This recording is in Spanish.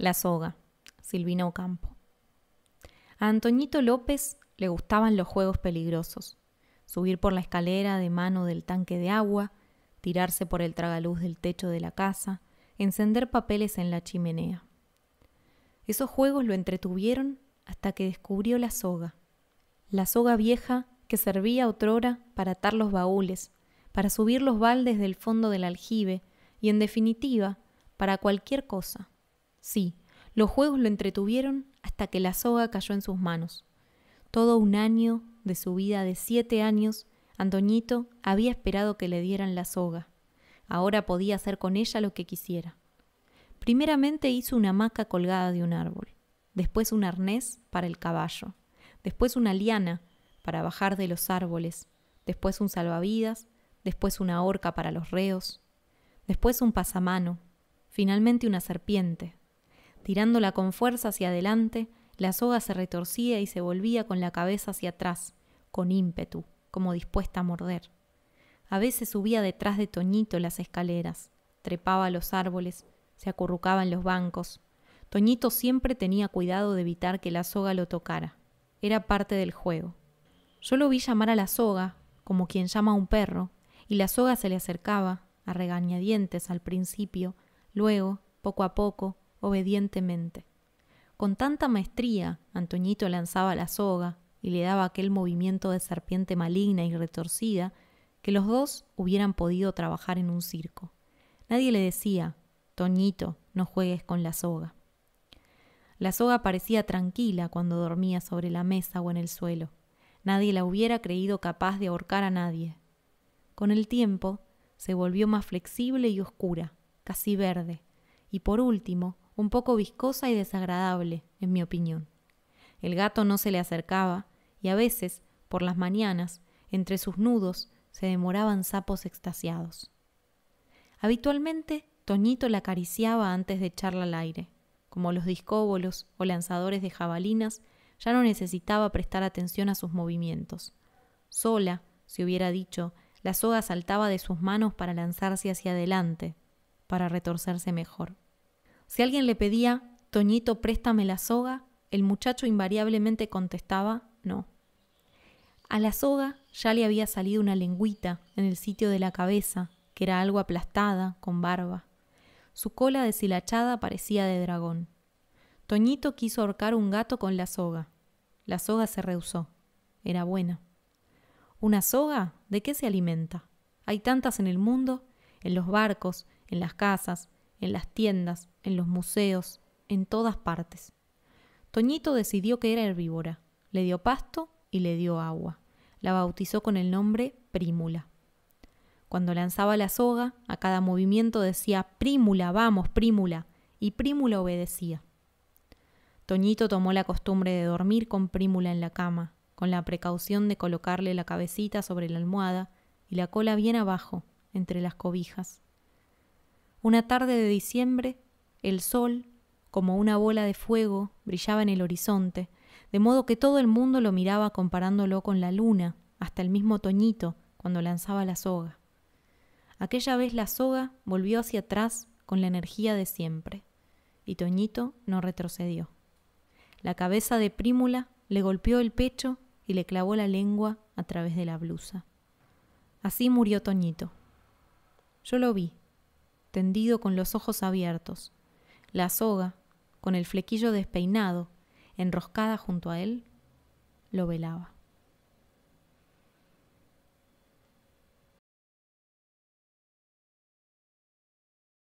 La soga, Silvina Ocampo. A Antoñito López le gustaban los juegos peligrosos. Subir por la escalera de mano del tanque de agua, tirarse por el tragaluz del techo de la casa, encender papeles en la chimenea. Esos juegos lo entretuvieron hasta que descubrió la soga. La soga vieja que servía otrora para atar los baúles, para subir los baldes del fondo del aljibe y, en definitiva, para cualquier cosa. Sí, los juegos lo entretuvieron hasta que la soga cayó en sus manos. Todo un año de su vida de siete años, Antoñito había esperado que le dieran la soga. Ahora podía hacer con ella lo que quisiera. Primeramente hizo una hamaca colgada de un árbol, después un arnés para el caballo, después una liana para bajar de los árboles, después un salvavidas, después una horca para los reos, después un pasamano, finalmente una serpiente, Tirándola con fuerza hacia adelante, la soga se retorcía y se volvía con la cabeza hacia atrás, con ímpetu, como dispuesta a morder. A veces subía detrás de Toñito las escaleras, trepaba a los árboles, se acurrucaba en los bancos. Toñito siempre tenía cuidado de evitar que la soga lo tocara. Era parte del juego. Yo lo vi llamar a la soga, como quien llama a un perro, y la soga se le acercaba, a regañadientes al principio, luego, poco a poco, obedientemente. Con tanta maestría, Antoñito lanzaba la soga y le daba aquel movimiento de serpiente maligna y retorcida que los dos hubieran podido trabajar en un circo. Nadie le decía, Toñito, no juegues con la soga. La soga parecía tranquila cuando dormía sobre la mesa o en el suelo. Nadie la hubiera creído capaz de ahorcar a nadie. Con el tiempo, se volvió más flexible y oscura, casi verde, y por último, un poco viscosa y desagradable, en mi opinión. El gato no se le acercaba, y a veces, por las mañanas, entre sus nudos se demoraban sapos extasiados. Habitualmente, Toñito la acariciaba antes de echarla al aire. Como los discóbolos o lanzadores de jabalinas, ya no necesitaba prestar atención a sus movimientos. Sola, se hubiera dicho, la soga saltaba de sus manos para lanzarse hacia adelante, para retorcerse mejor. Si alguien le pedía, Toñito, préstame la soga, el muchacho invariablemente contestaba, no. A la soga ya le había salido una lengüita en el sitio de la cabeza, que era algo aplastada, con barba. Su cola deshilachada parecía de dragón. Toñito quiso ahorcar un gato con la soga. La soga se rehusó. Era buena. ¿Una soga? ¿De qué se alimenta? Hay tantas en el mundo, en los barcos, en las casas, en las tiendas, en los museos, en todas partes. Toñito decidió que era herbívora, le dio pasto y le dio agua. La bautizó con el nombre Prímula. Cuando lanzaba la soga, a cada movimiento decía Prímula, vamos, Prímula, y Prímula obedecía. Toñito tomó la costumbre de dormir con Prímula en la cama, con la precaución de colocarle la cabecita sobre la almohada y la cola bien abajo, entre las cobijas. Una tarde de diciembre, el sol, como una bola de fuego, brillaba en el horizonte, de modo que todo el mundo lo miraba comparándolo con la luna, hasta el mismo Toñito, cuando lanzaba la soga. Aquella vez la soga volvió hacia atrás con la energía de siempre, y Toñito no retrocedió. La cabeza de Prímula le golpeó el pecho y le clavó la lengua a través de la blusa. Así murió Toñito. Yo lo vi, tendido con los ojos abiertos, la soga, con el flequillo despeinado, enroscada junto a él, lo velaba.